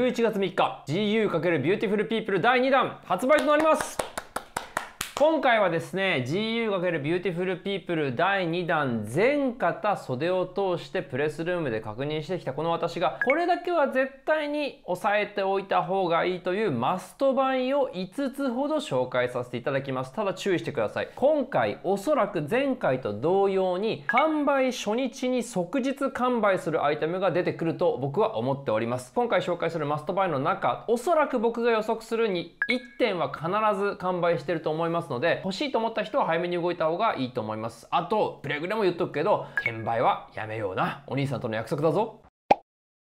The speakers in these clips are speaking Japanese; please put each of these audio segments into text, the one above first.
11月3日 GU× ビューティフルピープル第2弾発売となります今回はですね GU×Beautiful People 第2弾全型袖を通してプレスルームで確認してきたこの私がこれだけは絶対に押さえておいた方がいいというマストバインを5つほど紹介させていただきますただ注意してください今回おそらく前回と同様に販売初日に即日完売するアイテムが出てくると僕は思っております今回紹介するマストバインの中おそらく僕が予測するに1点は必ず完売してると思いますますので、欲しいと思った人は早めに動いた方がいいと思います。あと、くれぐれも言っとくけど、転売はやめような。お兄さんとの約束だぞ。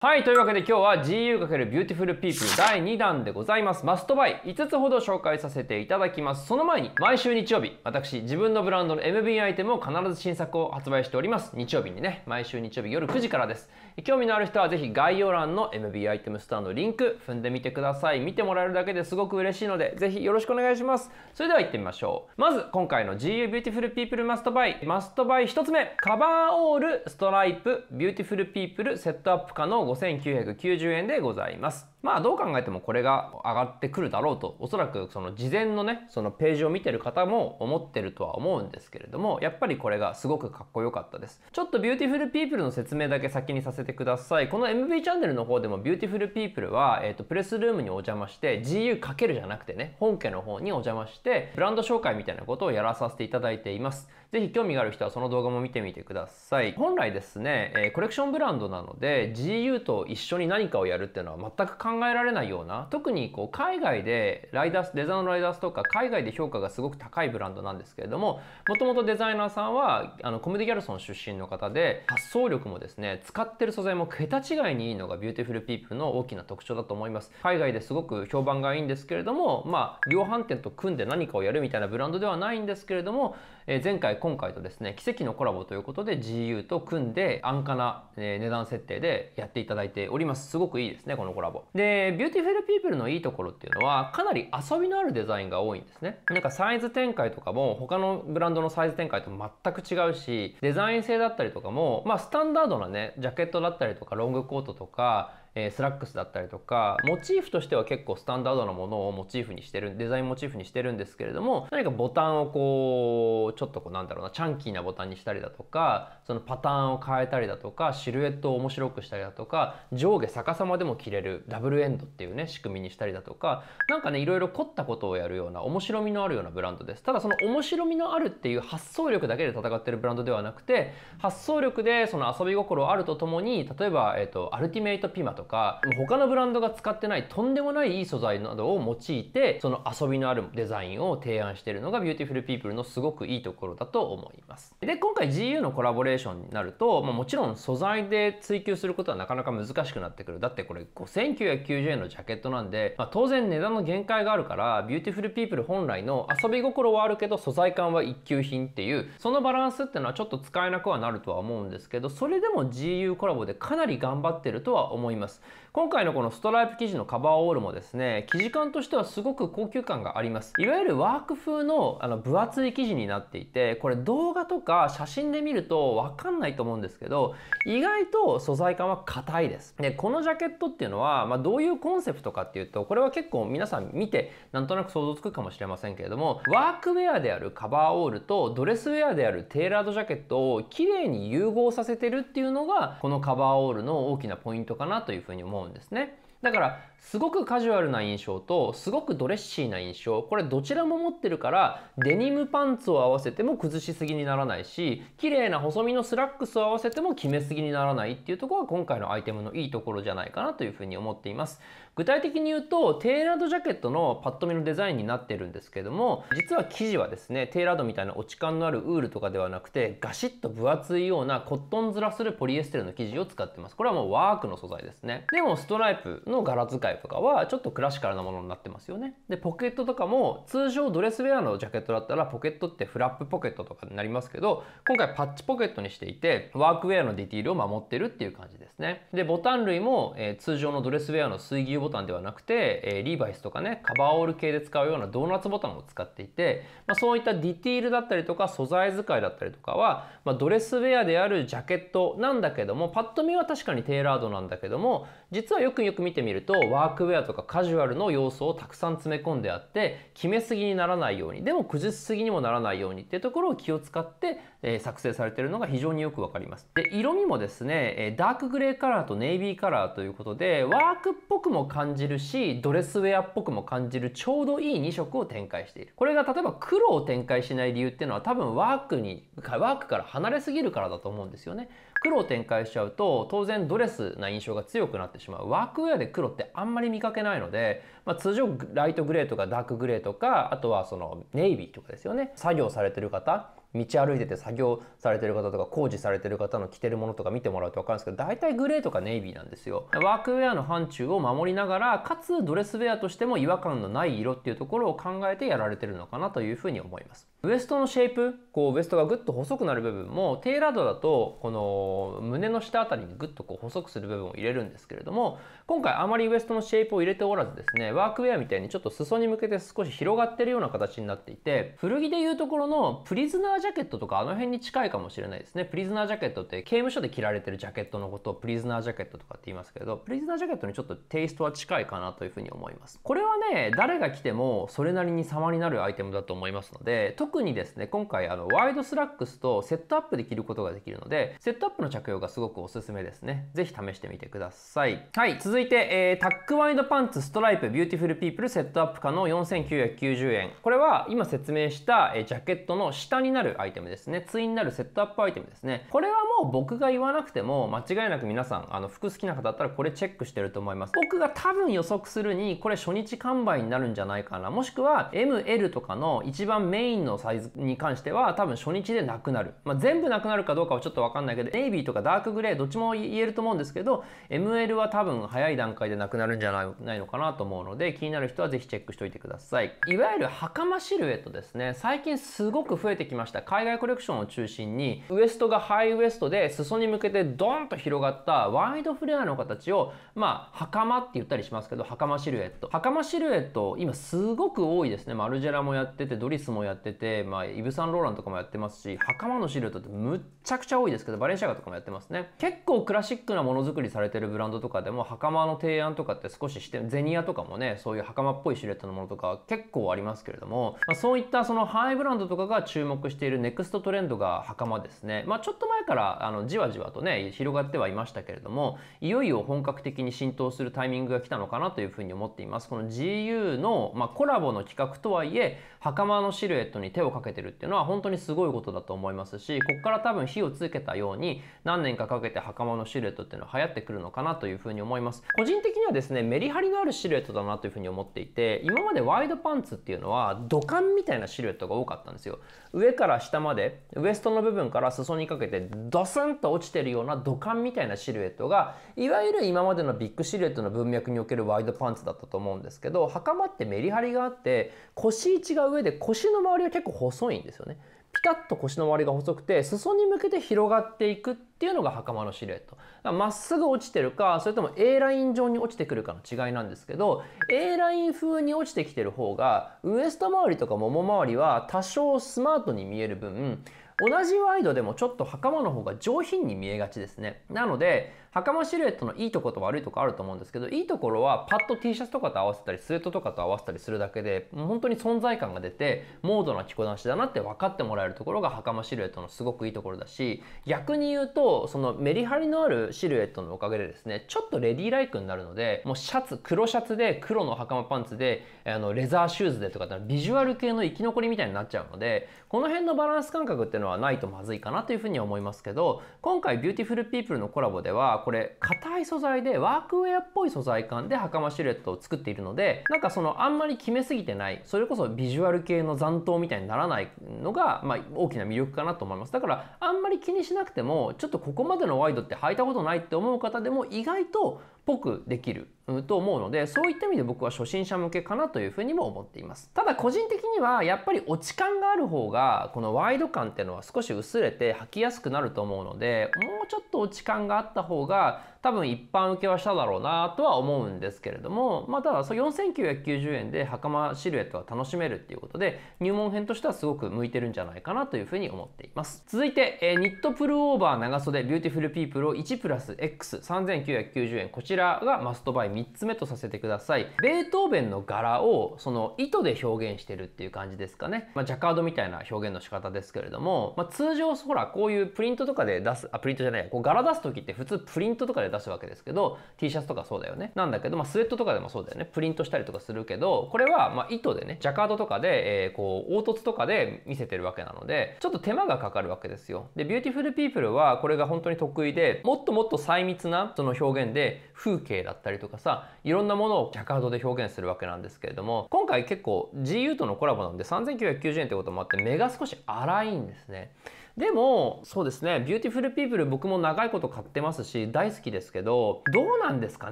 はい。というわけで今日は GU×Beautiful People 第2弾でございます。マストバイ5つほど紹介させていただきます。その前に毎週日曜日、私自分のブランドの MB アイテムを必ず新作を発売しております。日曜日にね、毎週日曜日夜9時からです。興味のある人はぜひ概要欄の MB アイテムスターのリンク踏んでみてください。見てもらえるだけですごく嬉しいので、ぜひよろしくお願いします。それでは行ってみましょう。まず今回の GU Beautiful People マストバイ。マストバイ1つ目、カバーオールストライプ Beautiful People セットアップ化の5990円でございます。まあどう考えてもこれが上がってくるだろうとおそらくその事前のねそのページを見てる方も思ってるとは思うんですけれどもやっぱりこれがすごくかっこよかったですちょっとビューティフルピープルの説明だけ先にさせてくださいこの MV チャンネルの方でもビューティフルピープルは、えーと、プレスルームにお邪魔して GU× じゃなくてね本家の方にお邪魔してブランド紹介みたいなことをやらさせていただいていますぜひ興味がある人はその動画も見てみてください本来ですね、えー、コレクションブランドなので GU と一緒に何かをやるっていうのは全く関考えられないような特にこう海外でライダースデザインのライダースとか海外で評価がすごく高いブランドなんですけれどももともとデザイナーさんはあのコメディギャルソン出身の方で発想力もですね使ってる素材も桁違いにいいのがビューティフルピープルの大きな特徴だと思います海外ですごく評判がいいんですけれどもまあ量販店と組んで何かをやるみたいなブランドではないんですけれども、え前回今回とですね奇跡のコラボということで GU と組んで安価な、え値段設定でやっていただいておりますすごくいいですねこのコラボで、ビューティフルピープルのいいところっていうのは、かなり遊びのあるデザインが多いんですね。なんかサイズ展開とかも、他のブランドのサイズ展開と全く違うし、デザイン性だったりとかも、まあ、スタンダードなね、ジャケットだったりとか、ロングコートとか、えスラックスだったりとかモチーフとしては結構スタンダードなものをモチーフにしてるデザインモチーフにしてるんですけれども何かボタンをこうちょっとこうなんだろうなチャンキーなボタンにしたりだとかそのパターンを変えたりだとかシルエットを面白くしたりだとか上下逆さまでも着れるダブルエンドっていうね仕組みにしたりだとか何かねいろいろ凝ったことをやるような面白みのあるようなブランドですただその面白みのあるっていう発想力だけで戦ってるブランドではなくて発想力でその遊び心あるとともに例えば、えーと、アルティメイトピマとか他のブランドが使ってないとんでもないいい素材などを用いてその遊びのあるデザインを提案しているのがビューティフルピープルのすごくいいところだと思いますで今回 GU のコラボレーションになると、まあ、もちろん素材で追求することはなかなか難しくなってくるだってこれ5990円のジャケットなんで、まあ、当然値段の限界があるからビューティフルピープル本来の遊び心はあるけど素材感は一級品っていうそのバランスっていうのはちょっと使えなくはなるとは思うんですけどそれでも GU コラボでかなり頑張ってるとは思いますます今回のこのストライプ生地のカバーオールもですね生地感としてはすごく高級感がありますいわゆるワーク風のあの分厚い生地になっていてこれ動画とか写真で見ると分かんないと思うんですけど意外と素材感は硬いですでこのジャケットっていうのは、まあ、どういうコンセプトかっていうとこれは結構皆さん見てなんとなく想像つくかもしれませんけれどもワークウェアであるカバーオールとドレスウェアであるテーラードジャケットを綺麗に融合させてるっていうのがこのカバーオールの大きなポイントかなといういうふうに思うんですね。だからすごくカジュアルな印象とすごくドレッシーな印象これどちらも持ってるからデニムパンツを合わせても崩しすぎにならないし綺麗な細身のスラックスを合わせても決めすぎにならないっていうところが今回のアイテムのいいところじゃないかなというふうに思っています具体的に言うとテーラードジャケットのパッと見のデザインになってるんですけども実は生地はですねテーラードみたいな落ち感のあるウールとかではなくてガシッと分厚いようなコットンずらするポリエステルの生地を使ってますこれはもうワークの素材ですねでもストライプの柄使いイとかはちょっとクラシカルなものになってますよね。で、ポケットとかも通常ドレスウェアのジャケットだったらポケットってフラップポケットとかになりますけど、今回パッチポケットにしていて、ワークウェアのディティールを守ってるっていう感じですね。で、ボタン類も、えー、通常のドレスウェアの水牛ボタンではなくて、えー、リーバイスとかね、カバーオール系で使うようなドーナツボタンを使っていて、まあ、そういったディティールだったりとか素材使いだったりとかは、まあ、ドレスウェアであるジャケットなんだけども、パッと見は確かにテーラードなんだけども、実はよくよく見てみると、ワークウェアとかカジュアルの要素をたくさん詰め込んであって決めすぎにならないようにでも崩しすぎにもならないようにっていうところを気を使って、え作成されてるのが非常によくわかります。で色味もですね、えダークグレーカラーとネイビーカラーということでワークっぽくも感じるしドレスウェアっぽくも感じるちょうどいい2色を展開している。これが例えば黒を展開しない理由っていうのは多分ワークにワークから離れすぎるからだと思うんですよね。黒を展開しちゃうと当然ドレスな印象が強くなってしまうワークウェアで黒ってあんまり見かけないのでまあ、通常ライトグレーとかダークグレーとかあとはそのネイビーとかですよね作業されてる方道歩いてて作業されてる方とか工事されてる方の着てるものとか見てもらうと分かるんですけど大体グレーとかネイビーなんですよワークウェアの範疇を守りながらかつドレスウェアとしても違和感のない色っていうところを考えてやられてるのかなというふうに思いますウエストのシェイプこうウエストがぐっと細くなる部分もテーラードだとこの胸の下あたりにぐっとこう細くする部分を入れるんですけれども今回あまりウエストのシェイプを入れておらずですねワークウェアみたいにちょっと裾に向けて少し広がってるような形になっていて、古着でいうところのプリズナージャケットとかあの辺に近いかもしれないですね。プリズナージャケットって刑務所で着られてるジャケットのことをプリズナージャケットとかって言いますけど、プリズナージャケットにちょっとテイストは近いかなというふうに思います。これはね、誰が着てもそれなりに様になるアイテムだと思いますので、特にですね、今回あのワイドスラックスとセットアップで着ることができるので、セットアップの着用がすごくおすすめですね。ぜひ試してみてください。はい、続いて、えー、タックワイドパンツストライプビューューティフルピープルセットアップ価の4990円これは今説明したジャケットの下になるアイテムですね対になるセットアップアイテムですねこれはもう僕が言わなくても間違いなく皆さんあの服好きな方だったらこれチェックしてると思います僕が多分予測するにこれ初日完売になるんじゃないかなもしくは ML とかの一番メインのサイズに関しては多分初日でなくなる、まあ、全部なくなるかどうかはちょっと分かんないけどネイビーとかダークグレーどっちも言えると思うんですけど ML は多分早い段階でなくなるんじゃないのかなと思うのので気になる人はぜひチェックしておいてくださいいわゆる袴シルエットですね最近すごく増えてきました海外コレクションを中心にウエストがハイウエストで裾に向けてドーンと広がったワイドフレアの形をまあ袴って言ったりしますけど袴シルエット袴シルエット今すごく多いですねマルジェラもやっててドリスもやっててまあイブ・サンローランとかもやってますし袴のシルエットってむっちゃくちゃ多いですけどバレンシアガとかもやってますね結構クラシックなものづくりされてるブランドとかでも袴の提案とかって少ししてゼニアとかもねねそういう袴っぽいシルエットのものとか結構ありますけれども、まあ、そういったそのハイブランドとかが注目しているネクストトレンドが袴ですね、まあ、ちょっと前からあのじわじわとね広がってはいましたけれどもいよいよ本格的に浸透するタイミングが来たのかなというふうに思っていますこの GU の、まあ、コラボの企画とはいえ袴のシルエットに手をかけてるっていうのは本当にすごいことだと思いますしここから多分火をつけたように何年かかけて袴のシルエットっていうのは流行ってくるのかなというふうに思います個人的にはですねメリハリのあるシルエットだなというふうに思っていて今までワイドパンツっていうのは土管みたいなシルエットが多かったんですよ上から下までウエストの部分から裾にかけてドスンと落ちてるような土管みたいなシルエットがいわゆる今までのビッグシルエットの文脈におけるワイドパンツだったと思うんですけど袴ってメリハリがあって腰位置が上で腰の周りは結構細いんですよねピタッと腰の周りが細くて裾に向けて広がっていくっていうのが袴のシルエットまっすぐ落ちてるかそれとも A ライン上に落ちてくるかの違いなんですけど A ライン風に落ちてきてる方がウエスト周りとかもも周りは多少スマートに見える分同じワイドでもちょっと袴の方が上品に見えがちですねなので袴シルエットのいいとこと悪いとこあると思うんですけどいいところはパッと T シャツとかと合わせたりスウェットとかと合わせたりするだけで本当に存在感が出てモードな着こなしだなって分かってもらえるところが袴シルエットのすごくいいところだし逆に言うとそのメリハリのあるシルエットのおかげでですねちょっとレディーライクになるのでもうシャツ黒シャツで黒の袴パンツであのレザーシューズでとかってビジュアル系の生き残りみたいになっちゃうのでこの辺のバランス感覚っていうのはないとまずいかなというふうに思いますけど今回ビューティフルピープルのコラボでははこれ硬い素材でワークウェアっぽい素材感で袴シルエットを作っているのでなんかそのあんまり決めすぎてないそれこそビジュアル系の残党みたいにならないのが、まあ、大きな魅力かなと思いますだからあんまり気にしなくてもちょっとここまでのワイドって履いたことないって思う方でも意外とぽくできると思うのでそういった意味で僕は初心者向けかなというふうにも思っていますただ個人的にはやっぱり落ち感がある方がこのワイド感っていうのは少し薄れて履きやすくなると思うのでもうちょっと落ち感があった方が多分一般受けはしただろうなとは思うんですけれども、まあ、ただ4990円で袴シルエットが楽しめるっていうことで入門編としてはすごく向いてるんじゃないかなというふうに思っています続いて、えー、ニットプルオーバー長袖ビューティフルピープルを1プラス X3990 円こちらがマストバイ3つ目とさせてくださいベートーベンの柄をその糸で表現してるっていう感じですかね、まあ、ジャカードみたいな表現の仕方ですけれども、まあ、通常ほらこういうプリントとかで出すあプリントじゃないこう柄出す時って普通プリントとかで出すわけですけど T シャツとかそうだよねなんだけど、まあ、スウェットとかでもそうだよねプリントしたりとかするけどこれはま糸でねジャカードとかで、えー、こう凹凸とかで見せてるわけなのでちょっと手間がかかるわけですよでビューティフルピープルはこれが本当に得意でもっともっと細密なその表現で風景だったりとかさいろんなものをジャカードで表現するわけなんですけれども今回結構 GU とのコラボなんで3990円ってこともあって目が少し荒いんですねでもそうですねビューティフルピープル僕も長いこと買ってますし大好きですけどどうなんですか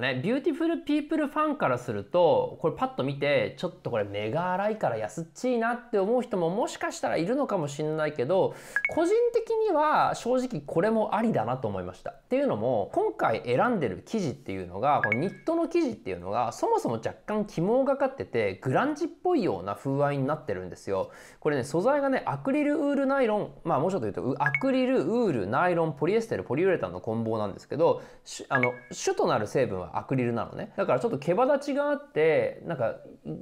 ねビューティフルピープルファンからするとこれパッと見てちょっとこれ目が荒いから安っちいなって思う人ももしかしたらいるのかもしれないけど個人的には正直これもありだなと思いました。っていうのも今回選んでる生地っていうのがこのニットの生地っていうのがそもそも若干肝がかっててグランジっぽいような風合いになってるんですよ。これね素材がねアクリルウールナイロンまあもうちょっというとアクリルウールナイロンポリエステルポリウレタンの混合なんですけどあの主となる成分はアクリルなのねだからちょっと毛羽立ちがあってなんか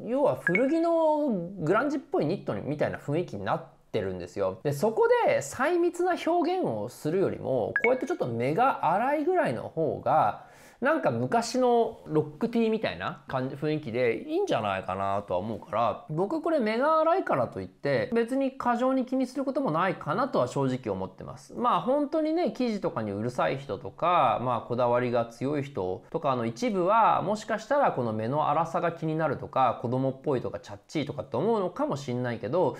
要は古着のグランジっぽいニットみたいな雰囲気になっててるんですよでそこで細密な表現をするよりもこうやってちょっと目が粗いぐらいの方がなんか昔のロックティーみたいな感じ雰囲気でいいんじゃないかなとは思うから僕これ目が荒いからといって別に過剰に気にすることもないかなとは正直思ってますまあ本当にね生地とかにうるさい人とかまあこだわりが強い人とかの一部はもしかしたらこの目の粗さが気になるとか子供っぽいとかチャッチーとかって思うのかもしんないけど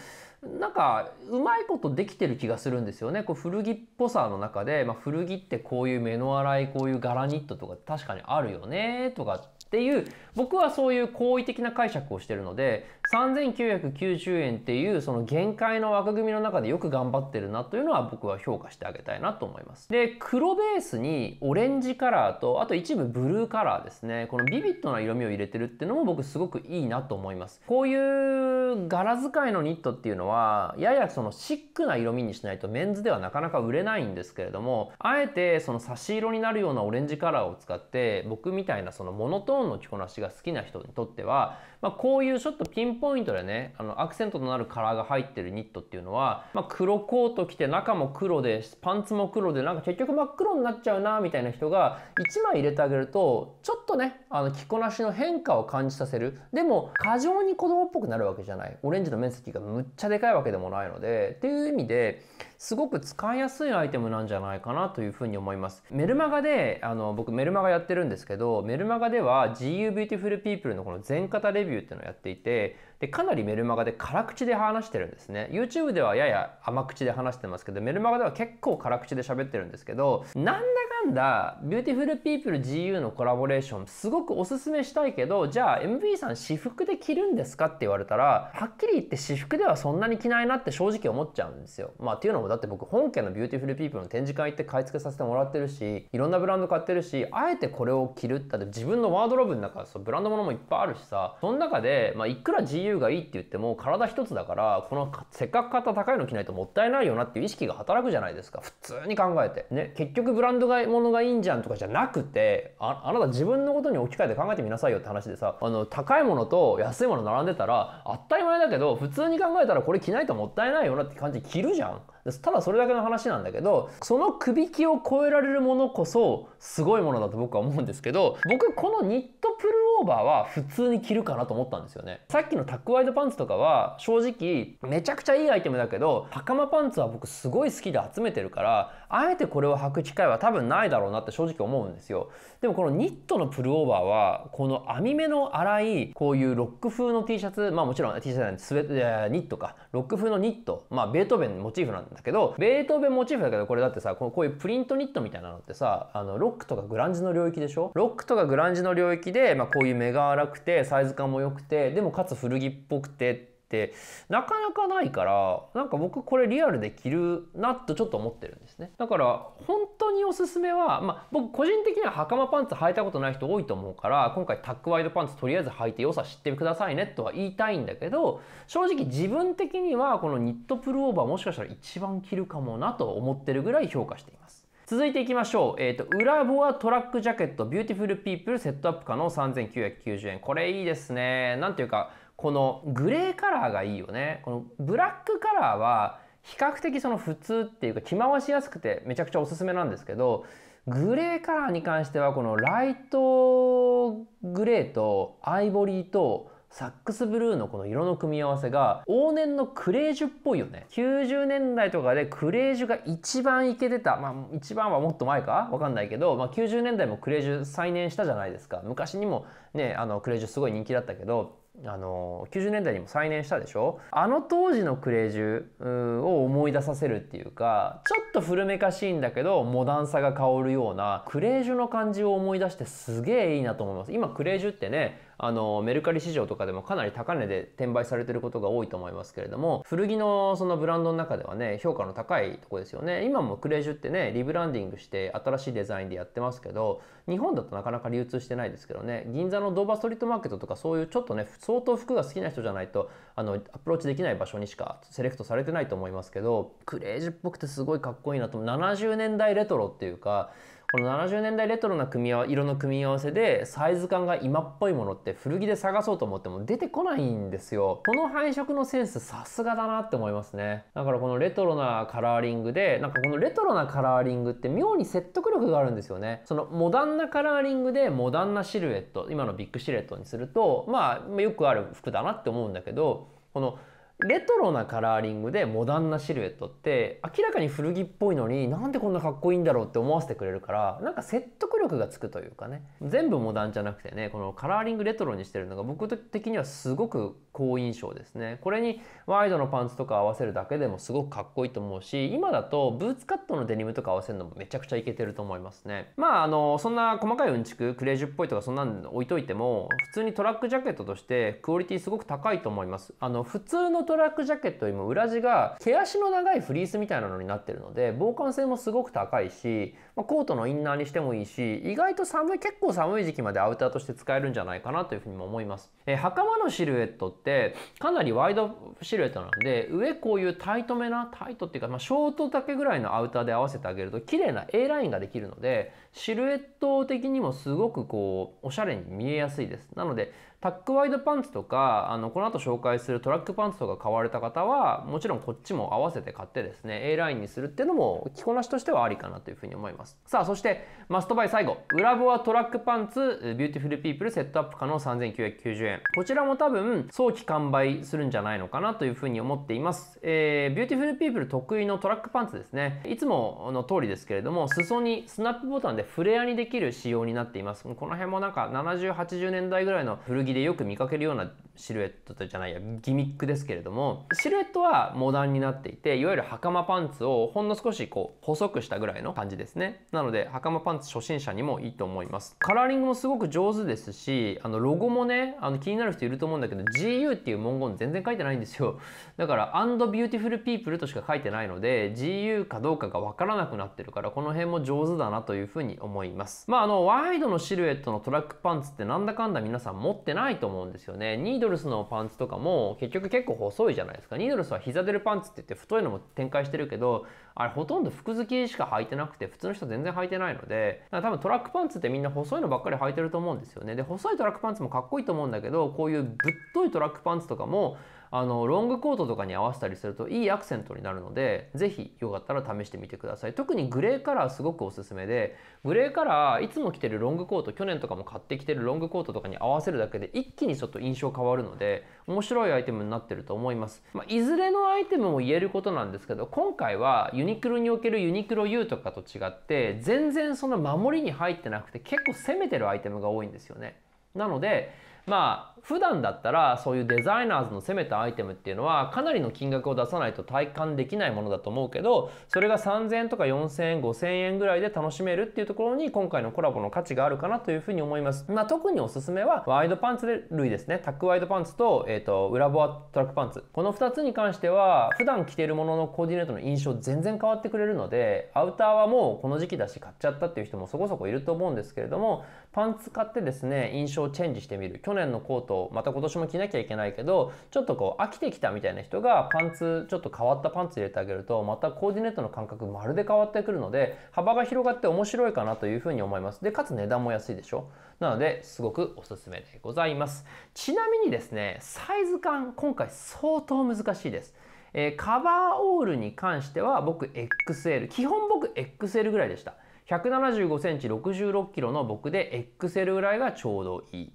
なんかうまいことできてる気がするんですよねこう古着っぽさの中で、まあ、古着ってこういう目の洗いこういう柄ニットとか確かにあるよねとかっていう僕はそういう好意的な解釈をしてるので3990円っていうその限界の枠組みの中でよく頑張ってるなというのは僕は評価してあげたいなと思いますで黒ベースにオレンジカラーとあと一部ブルーカラーですねこのビビットな色味を入れてるっていうのも僕すごくいいなと思いますこういう柄使いのニットっていうのはややそのシックな色味にしないとメンズではなかなか売れないんですけれどもあえてその差し色になるようなオレンジカラーを使って僕みたいなそのモノトーンーンの着こなしが好きな人にとっては、まあ、こういうちょっとピンポイントでねあのアクセントとなるカラーが入ってるニットっていうのは、まあ、黒コート着て中も黒でパンツも黒でなんか結局真っ黒になっちゃうなみたいな人が1枚入れてあげるとちょっとねあの着こなしの変化を感じさせるでも過剰に子供っぽくなるわけじゃないオレンジの面積がむっちゃでかいわけでもないのでっていう意味ですごく使いやすいアイテムなんじゃないかなというふうに思います。メルマガで、あの、僕メルマガやってるんですけど、メルマガでは GU Beautiful People のこの全型レビューっていうのをやっていて、でかなりメルマガで辛口で話してるんですね YouTube ではやや甘口で話してますけどメルマガでは結構辛口で喋ってるんですけどなんだかんだビューティフルピープル GU のコラボレーションすごくおすすめしたいけどじゃあ MV さん私服で着るんですかって言われたらはっきり言って私服ではそんなに着ないなって正直思っちゃうんですよまあっていうのもだって僕本家のビューティフルピープルの展示会行って買い付けさせてもらってるしいろんなブランド買ってるしあえてこれを着るって自分のワードローブの中そうブランドものもいっぱいあるしさその中で、まあ、いくら GU 由がいいって言っても体一つだからこのせっかく買った高いの着ないともったいないよなっていう意識が働くじゃないですか普通に考えてね結局ブランドがものがいいんじゃんとかじゃなくてああなた自分のことに置き換えて考えてみなさいよって話でさあの高いものと安いもの並んでたら当たり前だけど普通に考えたらこれ着ないともったいないよなって感じで着るじゃんただそれだけの話なんだけどそのくびきを超えられるものこそすごいものだと僕は思うんですけど僕このニットプルオーバーは普通に着るかなと思ったんですよねさっきのタックワイドパンツとかは正直めちゃくちゃいいアイテムだけど袴パンツは僕すごい好きで集めてるからあえてこれを履く機会は多分ないだろうなって正直思うんですよでもこのニットのプルオーバーはこの網目の粗いこういうロック風の T シャツまあもちろん T シャツじゃないスウェットニットかロック風のニットまあベートーベンモチーフなんだけどベートーベンモチーフだけどこれだってさここういうプリントニットみたいなのってさあのロックとかグランジの領域でしょロックとかグランジの領域で、まあ、こういう目が荒くてサイズ感も良くてでもかつ古着っぽくてってなかなかないからなんか僕これリアルで着るなとちょっと思ってるんですねだから本当におすすめは、まあ、僕個人的には袴パンツ履いたことない人多いと思うから今回タックワイドパンツとりあえず履いて良さ知ってくださいねとは言いたいんだけど正直自分的にはこのニットプルオーバーもしかしたら一番着るかもなと思ってるぐらい評価しています続いていきましょう。えっ、ー、と、裏ボアトラックジャケット、ビューティフルピープルセットアップ可能3990円。これいいですね。なんていうか、このグレーカラーがいいよねこのブラックカラーは比較的その普通っていうか着回しやすくてめちゃくちゃおすすめなんですけどグレーカラーに関してはこのライトグレーとアイボリーとサックスブルーのこの色の組み合わせが往年のクレージュっぽいよね90年代とかでクレージュが一番いけてたまあ一番はもっと前かわかんないけど、まあ、90年代もクレージュ再燃したじゃないですか昔にもねあのクレージュすごい人気だったけどあの90年代にも再燃したでしょあの当時のクレジュを思い出させるっていうかちょっと古めかしいんだけどモダンさが香るようなクレジュの感じを思い出してすげえいいなと思います今クレジュってねあのメルカリ市場とかでもかなり高値で転売されてることが多いと思いますけれども古着のそのブランドの中ではね評価の高いとこですよね今もクレージュってねリブランディングして新しいデザインでやってますけど日本だとなかなか流通してないですけどね銀座のドーバーストリートマーケットとかそういうちょっとね相当服が好きな人じゃないとあのアプローチできない場所にしかセレクトされてないと思いますけどクレージュっぽくてすごいかっこいいなと70年代レトロっていうかこの70年代レトロな組み合わ色の組み合わせでサイズ感が今っぽいものって古着で探そうと思っても出てこないんですよこの配色のセンスさすがだなって思いますねだからこのレトロなカラーリングでなんかこのレトロなカラーリングって妙に説得力があるんですよねそのモダンなカラーリングでモダンなシルエット今のビッグシルエットにするとまあよくある服だなって思うんだけどこのレトロなカラーリングでモダンなシルエットって明らかに古着っぽいのになんでこんなかっこいいんだろうって思わせてくれるからなんか説得力がつくというかね全部モダンじゃなくてねこのカラーリングレトロにしてるのが僕的にはすごく好印象ですねこれにワイドのパンツとか合わせるだけでもすごくかっこいいと思うし今だとブーツカットのデニムとか合わせるのもめちゃくちゃいけてると思いますねまああのそんな細かいうんちくクレージュっぽいとかそんなん置いといても普通にトラックジャケットとしてクオリティすごく高いと思いますあの普通のトラックジャケットよりも裏地が毛足の長いフリースみたいなのになってるので防寒性もすごく高いしまあ、コートのインナーにしてもいいし意外と寒い結構寒い時期までアウターとして使えるんじゃないかなというふうにも思います、えー、袴のシルエットってかなりワイドシルエットなんで上こういうタイトめなタイトっていうか、まあ、ショート丈ぐらいのアウターで合わせてあげると綺麗な A ラインができるのでシルエット的にもすごくこうおしゃれに見えやすいですなのでタックワイドパンツとかあのこの後紹介するトラックパンツとか買われた方はもちろんこっちも合わせて買ってですね A ラインにするっていうのも着こなしとしてはありかなというふうに思いますますさあそしてマストバイ最後裏ボアトラックパンツビューティフルピープルセットアップ可能3990円こちらも多分早期完売するんじゃないのかなというふうに思っています、えー、ビューティフルピープル得意のトラックパンツですねいつもの通りですけれども裾にスナップボタンでフレアにできる仕様になっていますこの辺もなんか7080年代ぐらいの古着でよく見かけるようなシルエットじゃないやギミックですけれどもシルエットはモダンになっていていわゆる袴パンツをほんの少しこう細くしたぐらいの感じですねなので、袴パンツ初心者にもいいと思います。カラーリングもすごく上手ですし、あの、ロゴもね、あの、気になる人いると思うんだけど、GU っていう文言全然書いてないんですよ。だから、beautiful people としか書いてないので、GU かどうかがわからなくなってるから、この辺も上手だなというふうに思います。まあ、あの、ワイドのシルエットのトラックパンツってなんだかんだ皆さん持ってないと思うんですよね。ニードルスのパンツとかも、結局結構細いじゃないですか。ニードルスは膝出るパンツって言って太いのも展開してるけど、あれほとんど服好きしか履いてなくて普通の人全然履いてないので多分トラックパンツってみんな細いのばっかり履いてると思うんですよねで細いトラックパンツもかっこいいと思うんだけどこういうぶっといトラックパンツとかもあのロングコートとかに合わせたりするといいアクセントになるので是非よかったら試してみてください特にグレーカラーすごくおすすめでグレーカラーいつも着てるロングコート去年とかも買ってきてるロングコートとかに合わせるだけで一気にちょっと印象変わるので面白いアイテムになってると思います、まあ、いずれのアイテムも言えることなんですけど今回はユニクロにおけるユニクロ U とかと違って全然その守りに入ってなくて結構攻めてるアイテムが多いんですよねなのでまあ普段だったらそういうデザイナーズの攻めたアイテムっていうのはかなりの金額を出さないと体感できないものだと思うけどそれが3,000円とか4,000円5,000円ぐらいで楽しめるっていうところに今回のコラボの価値があるかなというふうに思います、まあ、特におすすめはワイドパンツ類ですねタックワイドパンツと,、えーと、裏ボアトラックパンツこの2つに関しては普段着ているもののコーディネートの印象全然変わってくれるのでアウターはもうこの時期だし買っちゃったっていう人もそこそこいると思うんですけれどもパンツ買ってですね印象をチェンジしてみる去年のコートまた今年も着なきゃいけないけどちょっとこう飽きてきたみたいな人がパンツちょっと変わったパンツ入れてあげるとまたコーディネートの感覚まるで変わってくるので幅が広がって面白いかなというふうに思いますでかつ値段も安いでしょなのですごくおすすめでございますちなみにですねサイズ感今回相当難しいですえー、カバーオールに関しては僕 XL 基本僕 XL ぐらいでした1 7 5センチ6 6 k g の僕で XL ぐらいがちょうどいい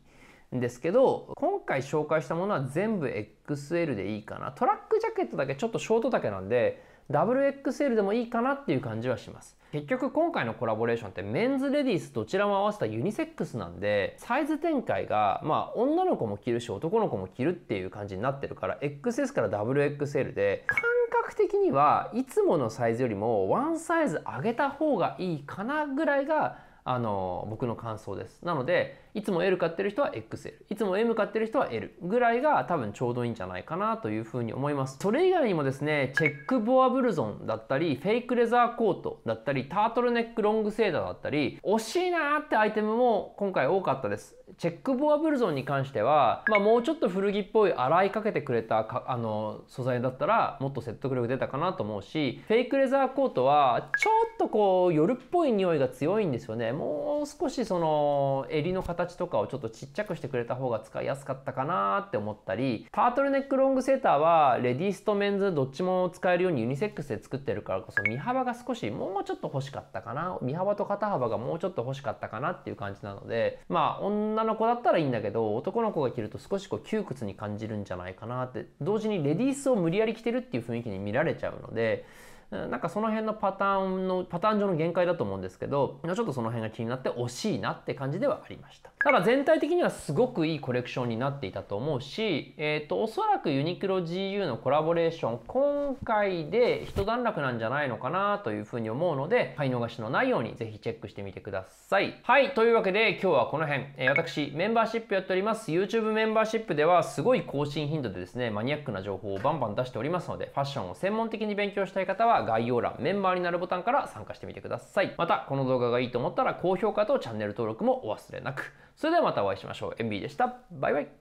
んですけど今回紹介したものは全部 XL でいいかなトラックジャケットだけちょっとショート丈なんで WXL でもいいかなっていう感じはします結局今回のコラボレーションってメンズレディースどちらも合わせたユニセックスなんでサイズ展開がまあ女の子も着るし男の子も着るっていう感じになってるから XS から WXL で感覚的にはいつものサイズよりもワンサイズ上げた方がいいかなぐらいがあの僕の感想ですなのでいつも L 買ってる人は XL、いつも M 買ってる人は L ぐらいが多分ちょうどいいんじゃないかなというふうに思います。それ以外にもですね、チェックボアブルゾンだったり、フェイクレザーコートだったり、タートルネックロングセーターだったり、惜しいなーってアイテムも今回多かったです。チェックボアブルゾンに関しては、まあ、もうちょっと古着っぽい洗いかけてくれたかあの素材だったらもっと説得力出たかなと思うしフェイクレザーコートはちょっとこう夜っぽい匂いが強いんですよねもう少しその襟の形形とかをちょっとちっちゃくしてくれた方が使いやすかったかなって思ったりタートルネックロングセーターはレディースとメンズどっちも使えるようにユニセックスで作ってるからこそ身幅が少しもうちょっと欲しかったかな身幅と肩幅がもうちょっと欲しかったかなっていう感じなのでまあ女の子だったらいいんだけど男の子が着ると少しこう窮屈に感じるんじゃないかなって同時にレディースを無理やり着てるっていう雰囲気に見られちゃうのでなんかその辺のパターンのパターン上の限界だと思うんですけどちょっとその辺が気になって惜しいなって感じではありました。ただ全体的にはすごくいいコレクションになっていたと思うし、えーと、おそらくユニクロ GU のコラボレーション今回で一段落なんじゃないのかなというふうに思うので買い逃しのないようにぜひチェックしてみてくださいはいというわけで今日はこの辺、えー、私メンバーシップやっております YouTube メンバーシップではすごい更新頻度でですねマニアックな情報をバンバン出しておりますのでファッションを専門的に勉強したい方は概要欄メンバーになるボタンから参加してみてくださいまたこの動画がいいと思ったら高評価とチャンネル登録もお忘れなくそれではまたお会いしましょう。MB でした。バイバイ。